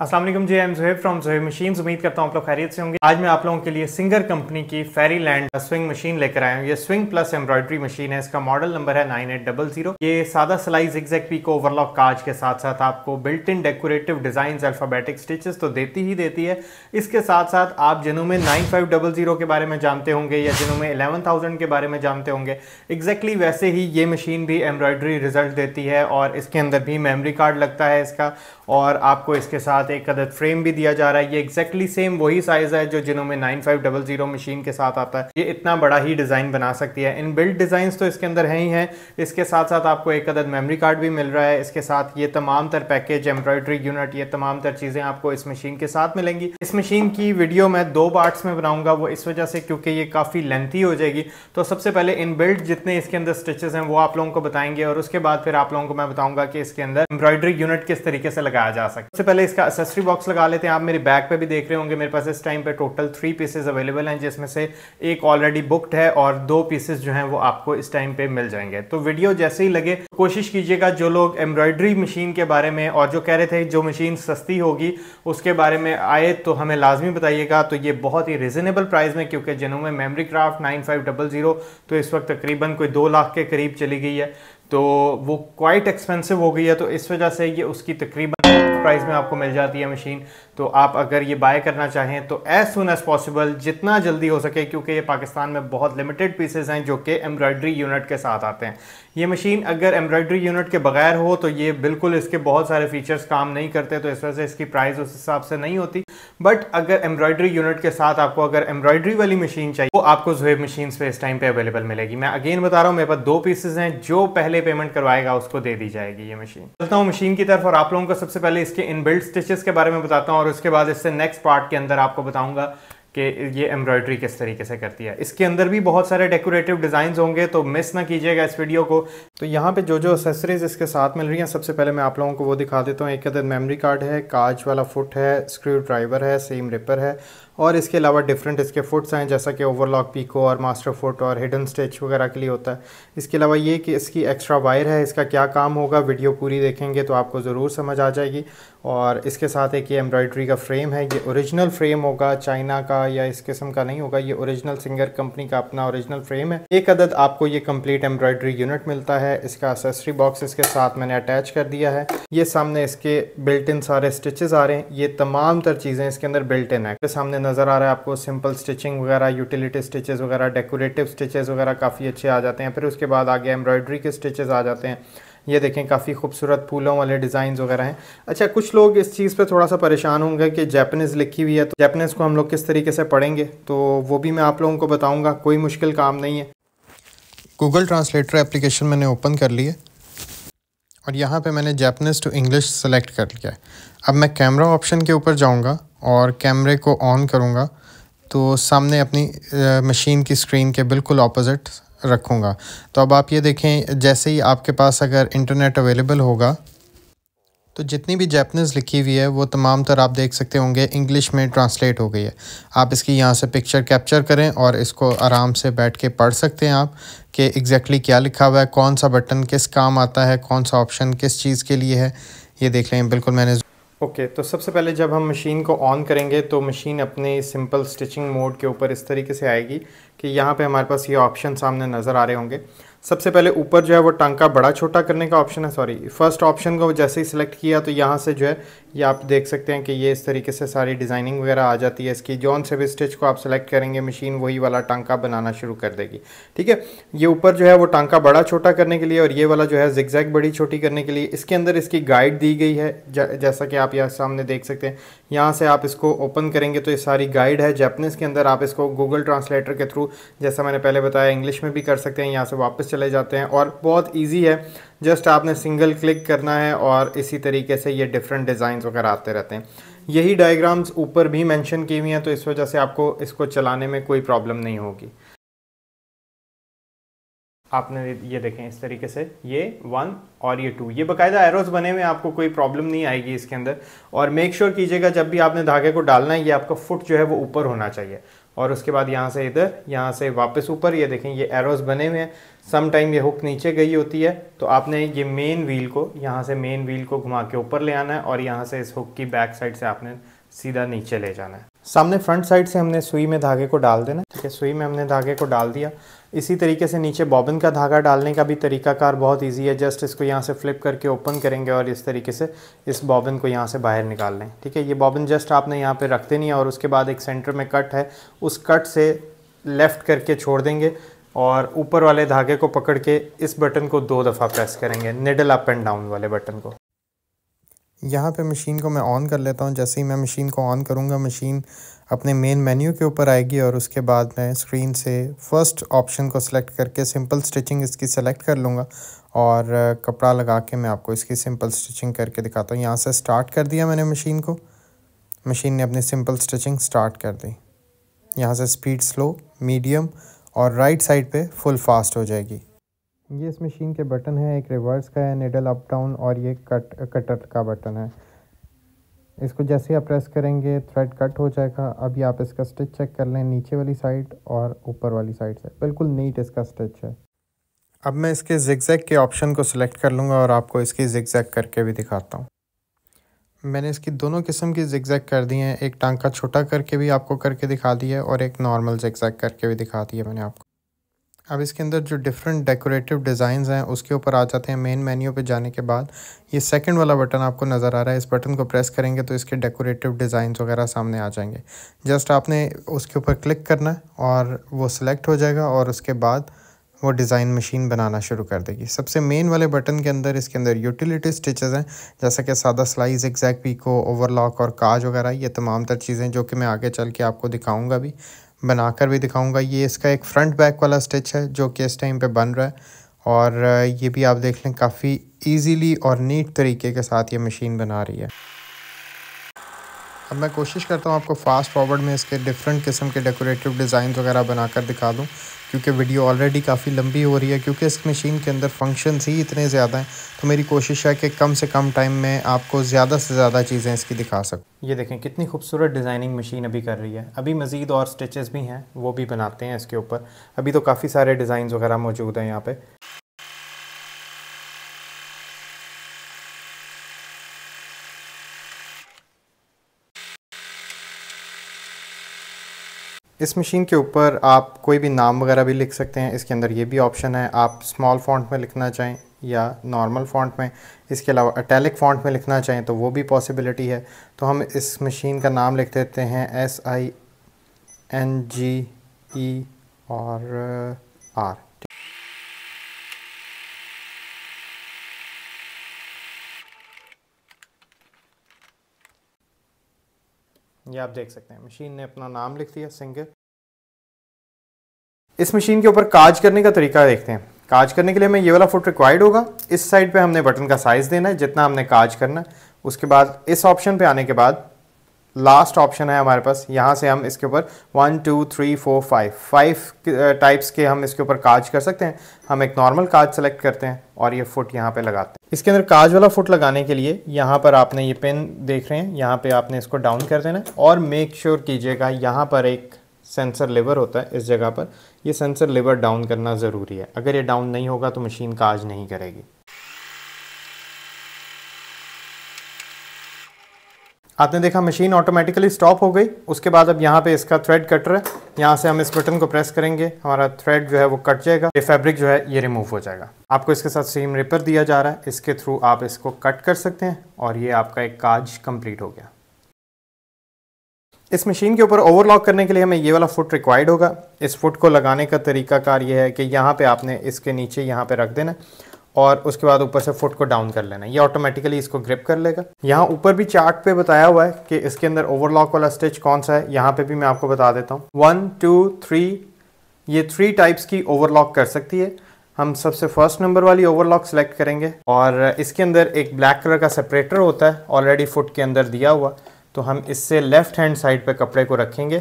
Aslam ji am Zoheb from Zoheb machine उम्मीद करता हूँ आप लोग खैरियत से होंगे आज मैं आप लोगों के लिए सिंगर कंपनी की फेरी लैंड स्विंग मशीन लेकर आया हूँ ये स्विंग प्लस एम्ब्रॉयडरी मशीन है इसका मॉडल नंबर है नाइन एट डबल जीरो ये सादा सिलाई एग्जैक्ट पी को ओवरलॉक काज के साथ साथ आपको built in decorative design alphabetic stitches तो देती ही देती है इसके साथ साथ आप जिनों में नाइन फाइव डबल जीरो के बारे में जानते होंगे या जिनों में एलेवन थाउजेंड के बारे में जानते होंगे एग्जैक्टली वैसे ही ये मशीन भी एम्ब्रॉयडरी रिजल्ट देती है और इसके अंदर भी मेमरी कार्ड लगता है इसका और आपको इसके साथ साथ एक अदद फ्रेम भी दिया जा रहा है ये एक्जैक्टली सेम वही साइज़ है जो जिन्होंने nine five double zero machine के साथ आता है ये इतना बड़ा ही डिज़ाइन बना सकती है इन बिल्ड डिज़ाइन तो इसके अंदर है ही है इसके साथ साथ आपको एक अदद मेमरी कार्ड भी मिल रहा है इसके साथ ये तमाम तर पैकेज एम्ब्रॉयडरी यूनिट ये तमाम तर चीज़ें आपको इस मशीन के साथ मिलेंगी इस मशीन की वीडियो मैं दो पार्ट्स में बनाऊंगा वो इस वजह से क्योंकि ये काफ़ी लेंथी हो जाएगी तो सबसे पहले इन बिल्ड जितने इसके अंदर स्टिचेस हैं वो आप लोगों को बताएंगे और उसके बाद फिर आप लोगों को मैं बताऊंगा कि इसके अंदर एम्ब्रॉयडरी यूनिट किस तरीके से लगाया जा सकता है सबसे पहले इसका असेसरी बॉक्स लगा लेते हैं आप मेरी बैग पे भी देख रहे होंगे मेरे पास इस टाइम पे टोटल थ्री पीसेज अवेलेबल हैं जिसमें से एक ऑलरेडी बुक्ड है और दो पीसेज जो हैं वो आपको इस टाइम पे मिल जाएंगे तो वीडियो जैसे ही लगे कोशिश कीजिएगा जो लोग एम्ब्रॉयडरी मशीन के बारे में और जो कह रहे थे जो मशीन सस्ती होगी उसके बारे में आए तो हमें लाजमी बताइएगा तो ये बहुत ही रिजनेबल प्राइस में क्योंकि जनों में Memory Craft nine five double zero तो इस वक्त तकरीबन कोई दो लाख के करीब चली गई है तो वो क्वाइट एक्सपेंसिव हो गई है तो इस वजह से ये उसकी तकरीबन प्राइस में आपको मिल जाती है मशीन तो आप अगर ये बाय करना चाहें तो एज सुन एज़ पॉसिबल जितना जल्दी हो सके क्योंकि ये पाकिस्तान में बहुत लिमिटेड पीसेज हैं जो कि एम्ब्रॉयडरी यूनिट के साथ आते हैं ये मशीन अगर एम्ब्रॉयडरी यूनिट के बगैर हो तो ये बिल्कुल इसके बहुत सारे फीचर्स काम नहीं करते तो इस वजह से इसकी प्राइस उस हिसाब से नहीं होती बट अगर एम्ब्रॉयडरी यूनिट के साथ आपको अगर एम्ब्रॉयडरी वाली मशीन चाहिए तो आपको जोहेब मशीन पे इस टाइम पे अवेलेबल मिलेगी मैं अगेन बता रहा हूँ मेरे पास दो पीसेज हैं जो पहले पेमेंट करवाएगा उसको दे दी जाएगी ये मशीन चलता हूँ मशीन की तरफ और आप लोगों को सबसे पहले इसके इनबिल्ड स्टिचेस के बारे में बताता हूँ और उसके बाद इससे नेक्स्ट पार्ट के अंदर आपको बताऊंगा कि ये एम्ब्रॉयडरी किस तरीके से करती है इसके अंदर भी बहुत सारे डेकोरेटिव डिज़ाइन होंगे तो मिस ना कीजिएगा इस वीडियो को तो यहाँ पे जो जो एसेसरीज़ इसके साथ मिल रही हैं सबसे पहले मैं आप लोगों को वो दिखा देता हूँ एक अदर मेमोरी कार्ड है काज वाला फुट है स्क्रू ड्राइवर है सेम रिपर है और इसके अलावा डिफरेंट इसके फुट्स हैं जैसा कि ओवरलॉक पीको और मास्टर फुट और हिडन स्टिच वगैरह के लिए होता है इसके अलावा ये कि इसकी एक्स्ट्रा वायर है इसका क्या काम होगा वीडियो पूरी देखेंगे तो आपको ज़रूर समझ आ जाएगी और इसके साथ एक ये एम्ब्रॉयड्री का फ्रेम है ये ओरिजिनल फ्रेम होगा चाइना का या इस किस्म का नहीं होगा ये ओरिजिनल सिंगर कंपनी का अपना ओरिजिनल फ्रेम है एक अदद आपको ये कंप्लीट एम्ब्रॉयड्री यूनिट मिलता है इसका असेसरी बॉक्स इसके साथ मैंने अटैच कर दिया है ये सामने इसके बिल्ट इन सारे स्टिचेस आ रहे हैं ये तमाम तर चीज़ें इसके अंदर बिल्ट इन है सामने नज़र आ रहा है आपको सिंपल स्टिचिंग वगैरह यूटिलिटी स्टिचेस वगैरह डेकोरेटिव स्टिचेस वगैरह काफ़ी अच्छे आ जाते हैं फिर उसके बाद आगे एम्ब्रॉयडरी के स्टिचेस आ जाते हैं ये देखें काफ़ी खूबसूरत फूलों वाले डिज़ाइन वगैरह हैं अच्छा कुछ लोग इस चीज़ पर थोड़ा सा परेशान होंगे कि जैपनीज़ लिखी हुई है तो जैपनीज़ को हम लोग किस तरीके से पढ़ेंगे तो वो भी मैं आप लोगों को बताऊँगा कोई मुश्किल काम नहीं है गूगल ट्रांसलेटर एप्लीकेशन मैंने ओपन कर ली है और यहाँ पर मैंने जैपनीज़ टू इंग्लिश सेलेक्ट कर लिया है अब मैं कैमरा ऑप्शन के ऊपर जाऊँगा और कैमरे को ऑन करूँगा तो सामने अपनी मशीन की स्क्रीन के बिल्कुल अपोज़िट रखूँगा तो अब आप ये देखें जैसे ही आपके पास अगर इंटरनेट अवेलेबल होगा तो जितनी भी जैपनीज़ लिखी हुई है वो तमाम तर आप देख सकते होंगे इंग्लिश में ट्रांसलेट हो गई है आप इसकी यहाँ से पिक्चर कैप्चर करें और इसको आराम से बैठ के पढ़ सकते हैं आप कि एग्जैक्टली क्या लिखा हुआ है कौन सा बटन किस काम आता है कौन सा ऑप्शन किस चीज़ के लिए है ये देख लें बिल्कुल मैंने ओके okay, तो सबसे पहले जब हम मशीन को ऑन करेंगे तो मशीन अपने सिंपल स्टिचिंग मोड के ऊपर इस तरीके से आएगी कि यहाँ पे हमारे पास ये ऑप्शन सामने नज़र आ रहे होंगे सबसे पहले ऊपर जो है वो टांका बड़ा छोटा करने का ऑप्शन है सॉरी फर्स्ट ऑप्शन को जैसे ही सिलेक्ट किया तो यहाँ से जो है ये आप देख सकते हैं कि ये इस तरीके से सारी डिज़ाइनिंग वगैरह आ जाती है इसकी जौन से भी स्टिच को आप सेलेक्ट करेंगे मशीन वही वाला टांका बनाना शुरू कर देगी ठीक है ये ऊपर जो है वो टांका बड़ा छोटा करने के लिए और ये वाला जो है जिक्जैक बड़ी छोटी करने के लिए इसके अंदर इसकी गाइड दी गई है जैसा कि आप यहाँ सामने देख सकते हैं यहाँ से आप इसको ओपन करेंगे तो ये सारी गाइड है जैपनीज़ के अंदर आप इसको गूगल ट्रांसलेटर के थ्रू जैसा मैंने पहले बताया इंग्लिश में भी कर सकते हैं यहाँ से वापस चले जाते हैं और बहुत ईजी है जस्ट आपने सिंगल क्लिक करना है और इसी तरीके से ये डिफरेंट डिज़ाइंस वगैरह आते रहते हैं यही डायग्राम्स ऊपर भी मेंशन की हुई हैं तो इस वजह से आपको इसको चलाने में कोई प्रॉब्लम नहीं होगी आपने ये देखें इस तरीके से ये वन और ये टू ये बकायदा एरोज बने में आपको कोई प्रॉब्लम नहीं आएगी इसके अंदर और मेक श्योर sure कीजिएगा जब भी आपने धागे को डालना है ये आपका फुट जो है वो ऊपर होना चाहिए और उसके बाद यहाँ से इधर यहाँ से वापस ऊपर ये देखें ये एरोस बने हुए हैं सम टाइम ये हुक नीचे गई होती है तो आपने ये मेन व्हील को यहाँ से मेन व्हील को घुमा के ऊपर ले आना है और यहाँ से इस हुक की बैक साइड से आपने सीधा नीचे ले जाना है सामने फ्रंट साइड से हमने सुई में धागे को डाल देना ठीक सुई में हमने धागे को डाल दिया इसी तरीके से नीचे बॉबिन का धागा डालने का भी तरीकाकार बहुत इजी है जस्ट इसको यहाँ से फ्लिप करके ओपन करेंगे और इस तरीके से इस बॉबिन को यहाँ से बाहर निकाल लें ठीक है ये बॉबिन जस्ट आपने यहाँ पे रख देनी है और उसके बाद एक सेंटर में कट है उस कट से लेफ़्ट करके छोड़ देंगे और ऊपर वाले धागे को पकड़ के इस बटन को दो दफ़ा प्रेस करेंगे निडल अप एंड डाउन वाले बटन को यहाँ पे मशीन को मैं ऑन कर लेता हूँ जैसे ही मैं मशीन को ऑन करूँगा मशीन अपने मेन मेन्यू के ऊपर आएगी और उसके बाद मैं स्क्रीन से फ़र्स्ट ऑप्शन को सिलेक्ट करके सिंपल स्टिचिंग इसकी सेलेक्ट कर लूँगा और कपड़ा लगा के मैं आपको इसकी सिंपल स्टिचिंग करके दिखाता हूँ यहाँ से स्टार्ट कर दिया मैंने मशीन को मशीन ने अपनी सिंपल स्टिचिंग स्टार्ट कर दी यहाँ से स्पीड स्लो मीडियम और राइट साइड पे फुल फास्ट हो जाएगी ये इस मशीन के बटन है एक रिवर्स का है निडल अप डाउन और ये कट कटर का बटन है इसको जैसे ही आप प्रेस करेंगे थ्रेड कट हो जाएगा अभी आप इसका स्टिच चेक कर लें नीचे वाली साइड और ऊपर वाली साइड से बिल्कुल नीट इसका स्टिच है अब मैं इसके जिगजैग के ऑप्शन को सिलेक्ट कर लूँगा और आपको इसकी जिगजैग करके भी दिखाता हूँ मैंने इसकी दोनों किस्म की जिगजैग कर दी हैं एक टांका छोटा करके भी आपको करके दिखा दी है और एक नॉर्मल जिगजैग करके भी दिखा दी है मैंने आपको अब इसके अंदर जो डिफरेंट डेकोरेटिव डिज़ाइंस हैं उसके ऊपर आ जाते हैं मेन मेन्यू पे जाने के बाद ये सेकंड वाला बटन आपको नज़र आ रहा है इस बटन को प्रेस करेंगे तो इसके डेकोरेटिव डिज़ाइंस वगैरह सामने आ जाएंगे जस्ट आपने उसके ऊपर क्लिक करना है और वो सिलेक्ट हो जाएगा और उसके बाद वो डिज़ाइन मशीन बनाना शुरू कर देगी सबसे मेन वाले बटन के अंदर इसके अंदर यूटिलिटी स्टिचेस हैं जैसा कि सादा स्लाइज एग्जैक्ट पीको ओवरलॉक और काज वगैरह ये तमाम तर चीज़ें जो कि मैं आगे चल के आपको दिखाऊंगा भी बनाकर भी दिखाऊंगा ये इसका एक फ्रंट बैक वाला स्टिच है जो कि इस टाइम पे बन रहा है और ये भी आप देख लें काफ़ी इजीली और नीट तरीके के साथ ये मशीन बना रही है अब मैं कोशिश करता हूँ आपको फास्ट फॉरवर्ड में इसके डिफरेंट किस्म के डेकोरेटिव डिज़ाइन वगैरह बनाकर दिखा दूँ क्योंकि वीडियो ऑलरेडी काफ़ी लंबी हो रही है क्योंकि इस मशीन के अंदर फंक्शंस ही इतने ज़्यादा हैं तो मेरी कोशिश है कि कम से कम टाइम में आपको ज़्यादा से ज़्यादा चीज़ें इसकी दिखा सकूँ ये देखें कितनी खूबसूरत डिज़ाइनिंग मशीन अभी कर रही है अभी मज़ीद और स्टिचेस भी हैं वो भी बनाते हैं इसके ऊपर अभी तो काफ़ी सारे डिज़ाइन वगैरह मौजूद हैं यहाँ पर इस मशीन के ऊपर आप कोई भी नाम वगैरह भी लिख सकते हैं इसके अंदर ये भी ऑप्शन है आप स्मॉल फॉन्ट में लिखना चाहें या नॉर्मल फॉन्ट में इसके अलावा अटैलिक फॉन्ट में लिखना चाहें तो वो भी पॉसिबिलिटी है तो हम इस मशीन का नाम लिख देते हैं एस आई एन जी ई और आर ये आप देख सकते हैं मशीन ने अपना नाम लिख दिया सिंगर इस मशीन के ऊपर काज करने का तरीका देखते हैं काज करने के लिए हमें ये वाला फुट रिक्वायर्ड होगा इस साइड पे हमने बटन का साइज़ देना है जितना हमने काज करना है उसके बाद इस ऑप्शन पे आने के बाद लास्ट ऑप्शन है हमारे पास यहाँ से हम इसके ऊपर one two three four five five types के हम इसके ऊपर काज कर सकते हैं हम एक नॉर्मल काज सेलेक्ट करते हैं और ये फुट यहाँ पे लगाते हैं इसके अंदर काज वाला फुट लगाने के लिए यहाँ पर आपने ये पेन देख रहे हैं यहाँ पे आपने इसको डाउन कर देना और मेक श्योर कीजिएगा यहाँ पर एक सेंसर लेवर होता है इस जगह पर ये सेंसर लेवर डाउन करना ज़रूरी है अगर ये डाउन नहीं होगा तो मशीन काज नहीं करेगी आपने देखा मशीन ऑटोमेटिकली स्टॉप हो गई उसके बाद अब यहाँ पे इसका थ्रेड कटर है यहाँ से हम इस बटन को प्रेस करेंगे हमारा थ्रेड जो है वो कट जाएगा ये फैब्रिक जो है ये रिमूव हो जाएगा आपको इसके साथ सेम रिपर दिया जा रहा है इसके थ्रू आप इसको कट कर सकते हैं और ये आपका एक काज कंप्लीट हो गया इस मशीन के ऊपर ओवरलॉक करने के लिए हमें ये वाला फुट रिक्वायर्ड होगा इस फुट को लगाने का तरीकाकार ये है कि यहाँ पे आपने इसके नीचे यहाँ पे रख देना और उसके बाद ऊपर से फुट को डाउन कर लेना ये ऑटोमेटिकली इसको ग्रिप कर लेगा यहाँ ऊपर भी चार्ट पे बताया हुआ है कि इसके अंदर ओवरलॉक वाला स्टिच कौन सा है यहाँ पे भी मैं आपको बता देता हूँ वन टू थ्री ये थ्री टाइप्स की ओवरलॉक कर सकती है हम सबसे फर्स्ट नंबर वाली ओवरलॉक सेलेक्ट करेंगे और इसके अंदर एक ब्लैक कलर का सेपरेटर होता है ऑलरेडी फुट के अंदर दिया हुआ तो हम इससे लेफ्ट हैंड साइड पर कपड़े को रखेंगे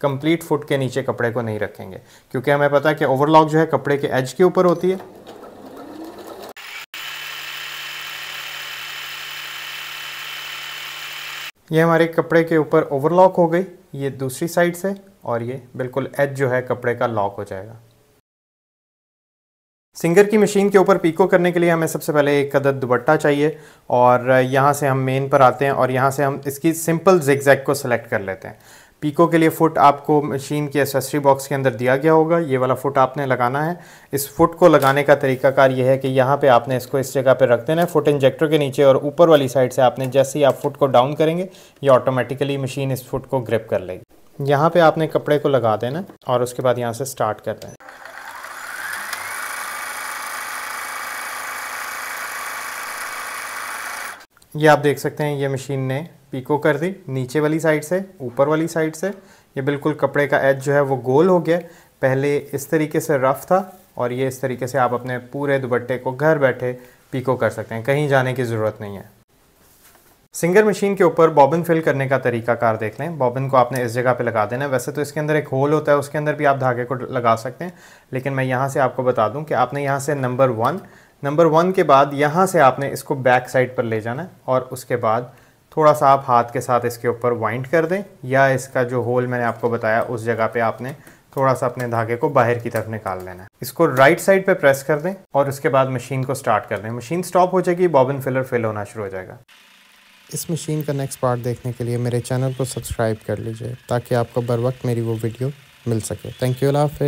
कंप्लीट फुट के नीचे कपड़े को नहीं रखेंगे क्योंकि हमें पता है कि ओवरलॉक जो है कपड़े के एज के ऊपर होती है ये हमारे कपड़े के ऊपर ओवरलॉक हो गई ये दूसरी साइड से और ये बिल्कुल एज जो है कपड़े का लॉक हो जाएगा सिंगर की मशीन के ऊपर पीको करने के लिए हमें सबसे पहले एक कदर दुबट्टा चाहिए और यहाँ से हम मेन पर आते हैं और यहाँ से हम इसकी सिंपल जिगजैग को सिलेक्ट कर लेते हैं पीको के लिए फ़ुट आपको मशीन के एसेसरी बॉक्स के अंदर दिया गया होगा ये वाला फ़ुट आपने लगाना है इस फुट को लगाने का तरीकाकार ये है कि यहाँ पे आपने इसको इस जगह पे रख देना है फुट इंजेक्टर के नीचे और ऊपर वाली साइड से आपने जैसे ही आप फुट को डाउन करेंगे ये ऑटोमेटिकली मशीन इस फुट को ग्रिप कर लेगी यहाँ पर आपने कपड़े को लगा देना और उसके बाद यहाँ से स्टार्ट कर देना ये आप देख सकते हैं ये मशीन ने पीको कर दी नीचे वाली साइड से ऊपर वाली साइड से ये बिल्कुल कपड़े का एज जो है वो गोल हो गया पहले इस तरीके से रफ था और ये इस तरीके से आप अपने पूरे दुपट्टे को घर बैठे पीको कर सकते हैं कहीं जाने की ज़रूरत नहीं है सिंगर मशीन के ऊपर बॉबिन फिल करने का तरीका कार देख लें बॉबिन को आपने इस जगह पे लगा देना है वैसे तो इसके अंदर एक होल होता है उसके अंदर भी आप धागे को लगा सकते हैं लेकिन मैं यहाँ से आपको बता दूँ कि आपने यहाँ से नंबर वन नंबर वन के बाद यहाँ से आपने इसको बैक साइड पर ले जाना है और उसके बाद थोड़ा सा आप हाथ के साथ इसके ऊपर वाइंड कर दें या इसका जो होल मैंने आपको बताया उस जगह पे आपने थोड़ा सा अपने धागे को बाहर की तरफ निकाल लेना है इसको राइट साइड पे प्रेस कर दें और उसके बाद मशीन को स्टार्ट कर दें मशीन स्टॉप हो जाएगी बॉबिन फिलर फिल होना शुरू हो जाएगा इस मशीन का नेक्स्ट पार्ट देखने के लिए मेरे चैनल को सब्सक्राइब कर लीजिए ताकि आपको बर वक्त मेरी वो वीडियो मिल सके थैंक यू हाफि